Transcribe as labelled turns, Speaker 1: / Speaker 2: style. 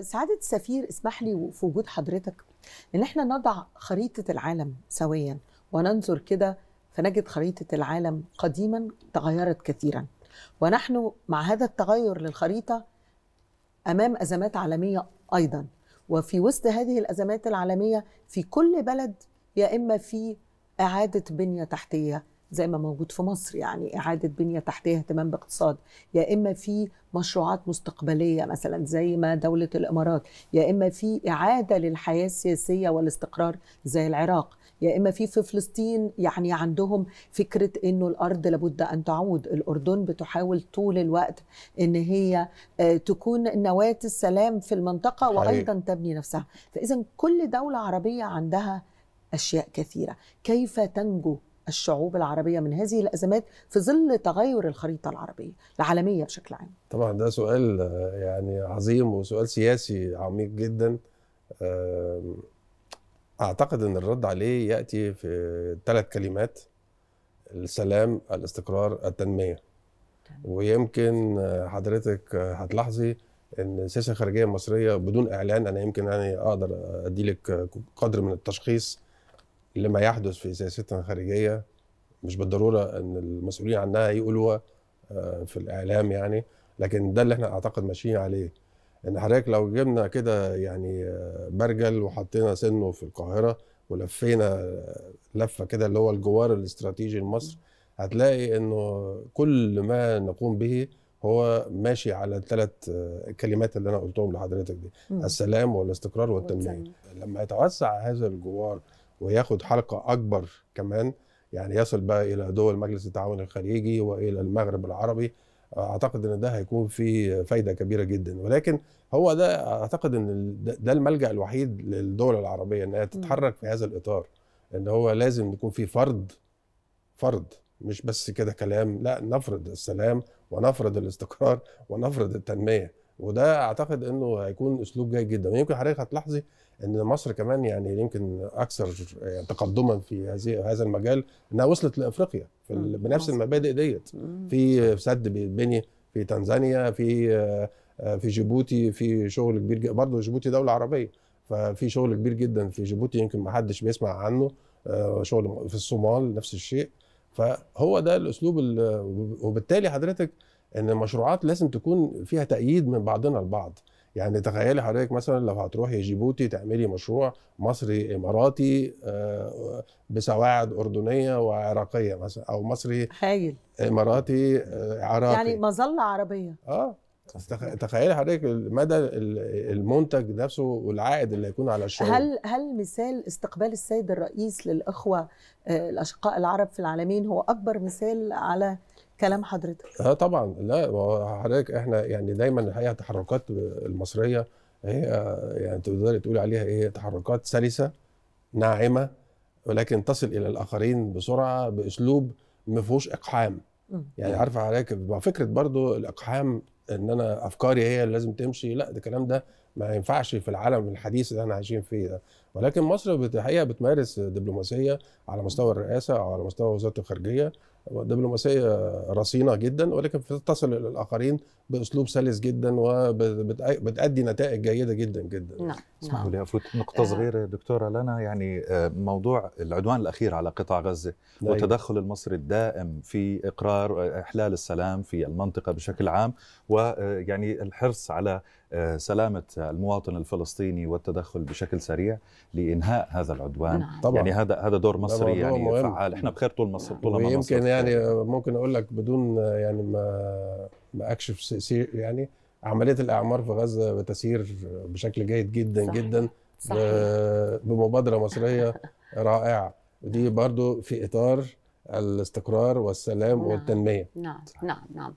Speaker 1: سعادة السفير اسمح لي في وجود حضرتك ان احنا نضع خريطة العالم سويا وننظر كده فنجد خريطة العالم قديما تغيرت كثيرا ونحن مع هذا التغير للخريطة امام ازمات عالمية ايضا وفي وسط هذه الازمات العالمية في كل بلد يا اما في اعادة بنية تحتية زي ما موجود في مصر يعني اعاده بنيه تحتيه اهتمام باقتصاد يا اما في مشروعات مستقبليه مثلا زي ما دوله الامارات يا اما في اعاده للحياه السياسيه والاستقرار زي العراق يا اما في في فلسطين يعني عندهم فكره انه الارض لابد ان تعود الاردن بتحاول طول الوقت ان هي آه، تكون نواه السلام في المنطقه وايضا تبني نفسها فاذا كل دوله عربيه عندها اشياء كثيره كيف تنجو الشعوب العربيه من هذه الازمات في ظل تغير الخريطه العربيه العالميه بشكل عام
Speaker 2: طبعا ده سؤال آه، يعني عظيم وسؤال سياسي عميق جدا اعتقد ان الرد عليه ياتي في ثلاث كلمات السلام الاستقرار التنميه ويمكن آه، حضرتك هتلاحظي ان السياسه الخارجيه المصريه بدون اعلان انا يمكن يعني اقدر اديلك قدر من التشخيص لما يحدث في سياستنا الخارجيه مش بالضروره ان المسؤولين عنها يقولوها آه، في الاعلام يعني لكن ده اللي احنا اعتقد ماشيين عليه ان حضرتك لو جبنا كده يعني آه، برجل وحطينا سنه في القاهره ولفينا آه، لفه كده اللي هو الجوار الاستراتيجي لمصر هتلاقي انه كل ما نقوم به هو ماشي على الثلاث كلمات اللي انا قلتهم لحضرتك دي السلام والاستقرار والتنميه لما يتوسع هذا الجوار وياخد حلقه اكبر كمان يعني يصل بقى الى دول مجلس التعاون الخليجي والى المغرب العربي اعتقد ان ده هيكون فيه فايده كبيره جدا ولكن هو ده اعتقد ان ده الملجا الوحيد للدول العربيه انها تتحرك في هذا الاطار ان هو لازم يكون في فرض فرض مش بس كده كلام لا نفرض السلام ونفرض الاستقرار ونفرض التنميه وده اعتقد انه هيكون اسلوب جيد جدا ويمكن حضرتك هتلاحظي ان مصر كمان يعني يمكن اكثر يعني تقدما في هذه هذا المجال انها وصلت لافريقيا في بنفس المبادئ ديت في سد بيتبني في تنزانيا في آه، في جيبوتي في شغل كبير جدا برضه جيبوتي دوله عربيه ففي شغل كبير جدا في جيبوتي يمكن ما حدش بيسمع عنه آه، شغل في الصومال نفس الشيء فهو ده الاسلوب وبالتالي حضرتك ان المشروعات لازم تكون فيها تأييد من بعضنا البعض يعني تخيلي حضرتك مثلا لو هتروحي جيبوتي تعملي مشروع مصري اماراتي آه، بسواعد اردنيه وعراقيه مثلا او مصري خايل اماراتي آه، عراقي يعني
Speaker 1: مظله عربيه اه
Speaker 2: تخيلي حضرتك مدى المنتج نفسه والعائد اللي هيكون على الشغل هل
Speaker 1: هل مثال استقبال السيد الرئيس للاخوه آه، الاشقاء العرب في العالمين هو اكبر مثال على كلام حضرتك
Speaker 2: اه طبعا لا حضرتك احنا يعني دايما الحقيقه التحركات المصريه هي يعني تقدري تقول عليها ايه تحركات سلسه ناعمه ولكن تصل الى الاخرين بسرعه باسلوب ما فيهوش اقحام يعني عارفه حضرتك فكره برضو الاقحام ان انا افكاري هي اللي لازم تمشي لا ده الكلام ده ما ينفعش في العالم الحديث اللي احنا عايشين فيه ده ولكن مصر الحقيقه بتمارس دبلوماسيه على مستوى الرئاسه او على مستوى وزاره الخارجيه دبلوماسيه رصينه جدا ولكن بتتصل للاخرين باسلوب سلس جدا وبتادي نتائج جيده جدا جدا نعم,
Speaker 1: نعم. اسمحوا
Speaker 2: لي افوت نقطه آه. صغيره دكتوره لنا يعني آه، موضوع العدوان الاخير على قطاع غزه نعم. والتدخل المصري الدائم في اقرار آه، احلال السلام في المنطقه بشكل عام ويعني الحرص على سلامة المواطن الفلسطيني والتدخل بشكل سريع لإنهاء هذا العدوان نعم. طبعا. يعني هذا هذا دور مصري يعني مهم. فعال احنا بخير طول مصر طول ما مصر يمكن يعني ممكن أقول لك بدون يعني ما ما أكشف يعني عملية الإعمار في غزة بتسير بشكل جيد جدا صحيح. جدا صحيح. بمبادرة مصرية رائعة دي برضو في إطار الاستقرار والسلام نعم. والتنمية
Speaker 1: نعم صحيح. نعم نعم